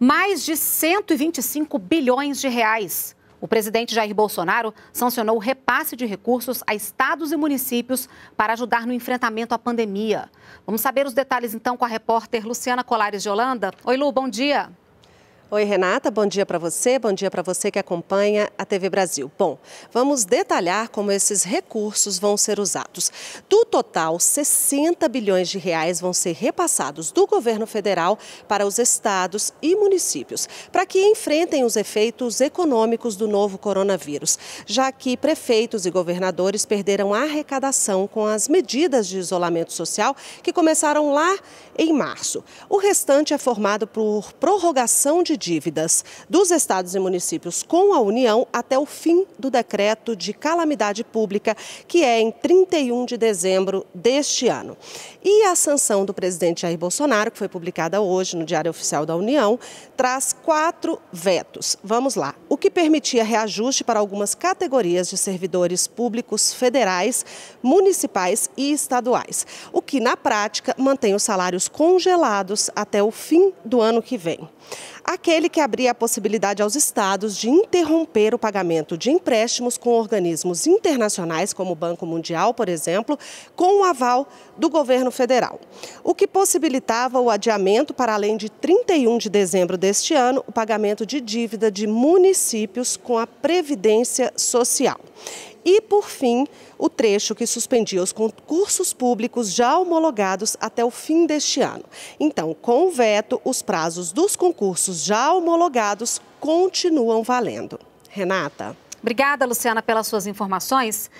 mais de 125 bilhões de reais. O presidente Jair Bolsonaro sancionou o repasse de recursos a estados e municípios para ajudar no enfrentamento à pandemia. Vamos saber os detalhes então com a repórter Luciana Colares de Holanda. Oi, Lu, bom dia. Oi, Renata, bom dia para você, bom dia para você que acompanha a TV Brasil. Bom, vamos detalhar como esses recursos vão ser usados. Do total, 60 bilhões de reais vão ser repassados do governo federal para os estados e municípios, para que enfrentem os efeitos econômicos do novo coronavírus, já que prefeitos e governadores perderam a arrecadação com as medidas de isolamento social que começaram lá em março. O restante é formado por prorrogação de dívidas dos estados e municípios com a União até o fim do decreto de calamidade pública, que é em 31 de dezembro deste ano. E a sanção do presidente Jair Bolsonaro, que foi publicada hoje no Diário Oficial da União, traz quatro vetos. Vamos lá. O que permitia reajuste para algumas categorias de servidores públicos federais, municipais e estaduais, o que na prática mantém os salários congelados até o fim do ano que vem aquele que abria a possibilidade aos estados de interromper o pagamento de empréstimos com organismos internacionais, como o Banco Mundial, por exemplo, com o aval do governo federal, o que possibilitava o adiamento para além de 31 de dezembro deste ano, o pagamento de dívida de municípios com a Previdência Social e, por fim, o trecho que suspendia os concursos públicos já homologados até o fim deste ano. Então, com o veto, os prazos dos concursos já homologados continuam valendo. Renata. Obrigada, Luciana, pelas suas informações.